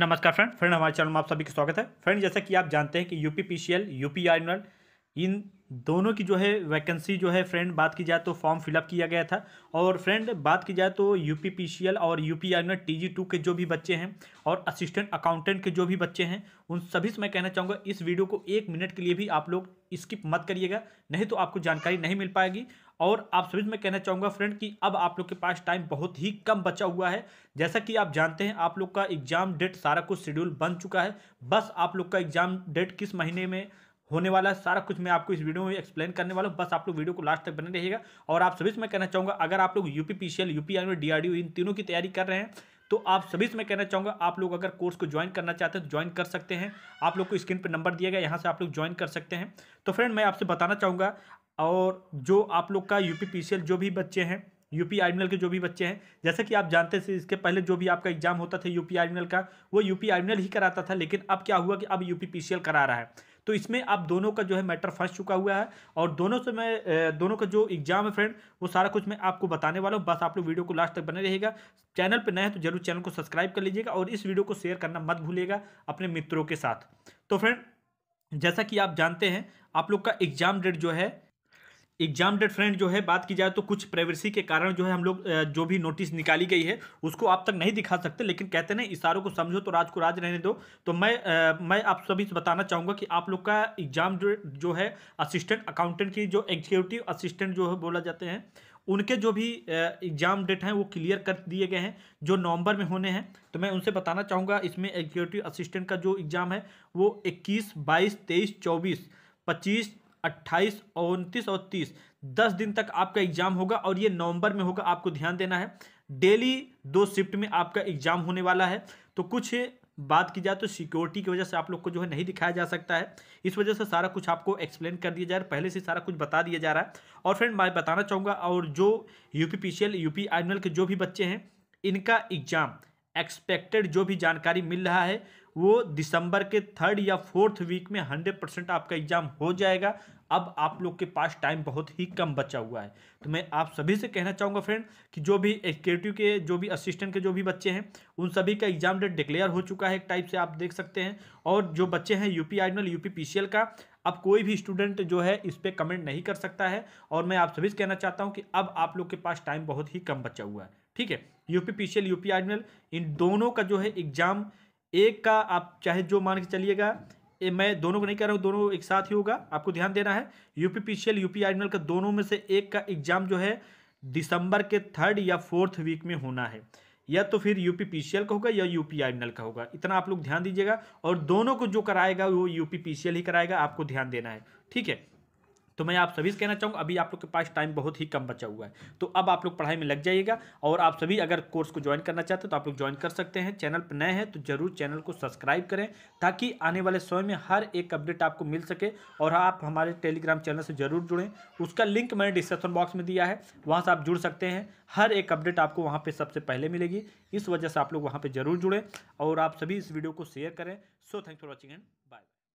नमस्कार friend friend हमारे channel में आप सभी का स्वागत है फ्रेंड जैसा कि आप जानते हैं कि UP P C L UP L इन दोनों की जो है वैकेंसी जो है फ्रेंड बात की जाए तो फॉर्म फिलअप किया गया था और फ्रेंड बात की जाए तो U P P C L और U P I T G two के जो भी बच्चे हैं और असिस्टेंट अकाउंटेंट के जो भी बच्चे हैं उन सभी से मैं कहना चाहूँगा इस वीडियो को एक मिनट के लिए भी आप लोग स्किप मत करिएगा नहीं तो आपको जानकारी नहीं मिल पाएगी और आप सभी से मैं कहना चाहूँगा फ्रेंड कि अब आप लोग के पास टाइम बहुत ही कम बचा हुआ है जैसा कि आप जानते हैं आप लोग का एग्ज़ाम डेट सारा कुछ शेड्यूल बन चुका है बस आप लोग का एग्ज़ाम डेट किस महीने में होने वाला है सारा कुछ मैं आपको इस वीडियो में एक्सप्लेन करने वाला हूँ बस आप लोग वीडियो को लास्ट तक बने रहिएगा और आप सभी से मैं कहना चाहूँगा अगर आप लोग UP P C L U army इन तीनों की तैयारी कर रहे हैं तो आप सभी से मैं कहना चाहूँगा आप लोग अगर कोर्स को ज्वाइन करना चाहते हैं तो ज्वाइन कर सकते हैं आप लोग को स्क्रीन पर नंबर दिया गया यहाँ से आप लोग ज्वाइन कर सकते हैं तो फ्रेंड मैं आपसे बताना चाहूँगा और जो आप लोग का यू पी जो भी बच्चे हैं यूपी आर्मिनल के जो भी बच्चे हैं जैसे कि आप जानते थे इसके पहले जो भी आपका एग्जाम होता था यूपी आर्मिनल का वो यूपी आर्मिनल ही कराता था लेकिन अब क्या हुआ कि अब यूपी पीसीएल करा रहा है तो इसमें आप दोनों का जो है मैटर फंस चुका हुआ है और दोनों से मैं दोनों का जो एग्जाम है फ्रेंड वो सारा कुछ मैं आपको बताने वाला हूँ बस आप लोग वीडियो को लास्ट तक बने रहेगा चैनल पर नए हैं तो जरूर चैनल को सब्सक्राइब कर लीजिएगा और इस वीडियो को शेयर करना मत भूलिएगा अपने मित्रों के साथ तो फ्रेंड जैसा कि आप जानते हैं आप लोग का एग्जाम डेट जो है एग्जाम डेट फ्रेंड जो है बात की जाए तो कुछ प्राइवेसी के कारण जो है हम लोग जो भी नोटिस निकाली गई है उसको आप तक नहीं दिखा सकते लेकिन कहते ना इशारों को समझो तो राज को राज रहने दो तो मैं आ, मैं आप सभी से बताना चाहूँगा कि आप लोग का एग्जाम जो है असिस्टेंट अकाउंटेंट की जो एग्जीक्यूटिव असिस्टेंट जो है बोला जाते हैं उनके जो भी एग्जाम डेट हैं वो क्लियर कर दिए गए हैं जो नवंबर में होने हैं तो मैं उनसे बताना चाहूँगा इसमें एग्जीक्यूटिव असिस्टेंट का जो एग्ज़ाम है वो इक्कीस बाईस तेईस चौबीस पच्चीस अट्ठाईस उनतीस और तीस दस दिन तक आपका एग्जाम होगा और ये नवंबर में होगा आपको ध्यान देना है डेली दो शिफ्ट में आपका एग्जाम होने वाला है तो कुछ बात की जाए तो सिक्योरिटी की वजह से आप लोग को जो है नहीं दिखाया जा सकता है इस वजह से सारा कुछ आपको एक्सप्लेन कर दिया जा रहा है पहले से सारा कुछ बता दिया जा रहा है और फ्रेंड मैं बताना चाहूँगा और जो U P P C L U P के जो भी बच्चे हैं इनका एग्जाम एक्सपेक्टेड जो भी जानकारी मिल रहा है वो दिसंबर के थर्ड या फोर्थ वीक में हंड्रेड परसेंट आपका एग्जाम हो जाएगा अब आप लोग के पास टाइम बहुत ही कम बचा हुआ है तो मैं आप सभी से कहना चाहूँगा फ्रेंड कि जो भी एग्जीक्यूटिव के जो भी असिस्टेंट के जो भी बच्चे हैं उन सभी का एग्जाम डेट डिक्लेयर हो चुका है एक टाइप से आप देख सकते हैं और जो बच्चे हैं यूपी आइडनल यूपी पी का अब कोई भी स्टूडेंट जो है इस पर कमेंट नहीं कर सकता है और मैं आप सभी से कहना चाहता हूँ कि अब आप लोग के पास टाइम बहुत ही कम बचा हुआ है ठीक है यूपी पीसीएल यूपी आइडनल इन दोनों का जो है एग्जाम एक का आप चाहे जो मान के चलिएगा मैं दोनों को नहीं कह रहा हूँ दोनों एक साथ ही होगा आपको ध्यान देना है यूपी पी यूपी आर्डिनल का दोनों में से एक का एग्जाम जो है दिसंबर के थर्ड या फोर्थ वीक में होना है या तो फिर यूपी पीसीएल का होगा या यूपी आर्डिनल का होगा इतना आप लोग ध्यान दीजिएगा और दोनों को जो कराएगा वो यूपी पी ही कराएगा आपको ध्यान देना है ठीक है तो मैं आप सभी से कहना चाहूँगा अभी आप लोग के पास टाइम बहुत ही कम बचा हुआ है तो अब आप लोग पढ़ाई में लग जाइएगा और आप सभी अगर कोर्स को ज्वाइन करना चाहते हैं तो आप लोग ज्वाइन कर सकते हैं चैनल पर नए हैं तो जरूर चैनल को सब्सक्राइब करें ताकि आने वाले समय में हर एक अपडेट आपको मिल सके और आप हमारे टेलीग्राम चैनल से जरूर जुड़ें उसका लिंक मैंने डिस्क्रिप्शन बॉक्स में दिया है वहाँ से आप जुड़ सकते हैं हर एक अपडेट आपको वहाँ पर सबसे पहले मिलेगी इस वजह से आप लोग वहाँ पर जरूर जुड़ें और आप सभी इस वीडियो को शेयर करें so thanks for watching and bye